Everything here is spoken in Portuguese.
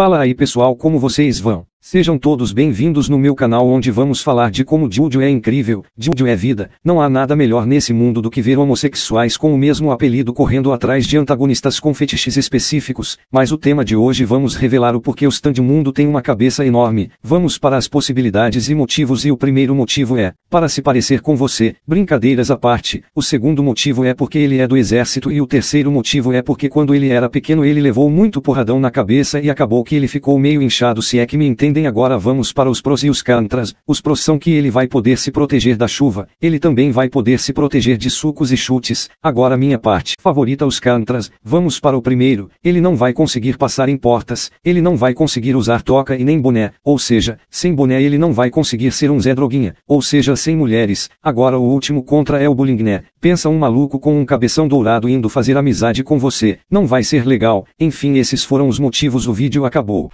Fala aí pessoal como vocês vão? Sejam todos bem-vindos no meu canal onde vamos falar de como Júlio é incrível, Júlio é vida, não há nada melhor nesse mundo do que ver homossexuais com o mesmo apelido correndo atrás de antagonistas com fetiches específicos, mas o tema de hoje vamos revelar o porquê o os Mundo tem uma cabeça enorme, vamos para as possibilidades e motivos e o primeiro motivo é, para se parecer com você. Brincadeiras à parte, o segundo motivo é porque ele é do exército e o terceiro motivo é porque quando ele era pequeno ele levou muito porradão na cabeça e acabou que ele ficou meio inchado se é que me entendem agora vamos para os pros e os contras. Os pros são que ele vai poder se proteger da chuva, ele também vai poder se proteger de sucos e chutes. Agora minha parte favorita os contras, vamos para o primeiro. Ele não vai conseguir passar em portas, ele não vai conseguir usar toca e nem boné, ou seja, sem boné ele não vai conseguir ser um Zé Droguinha, ou seja, sem mulheres, agora o último contra é o Bullingner. Né? Pensa um maluco com um cabeção dourado indo fazer amizade com você, não vai ser legal. Enfim, esses foram os motivos, o vídeo acabou.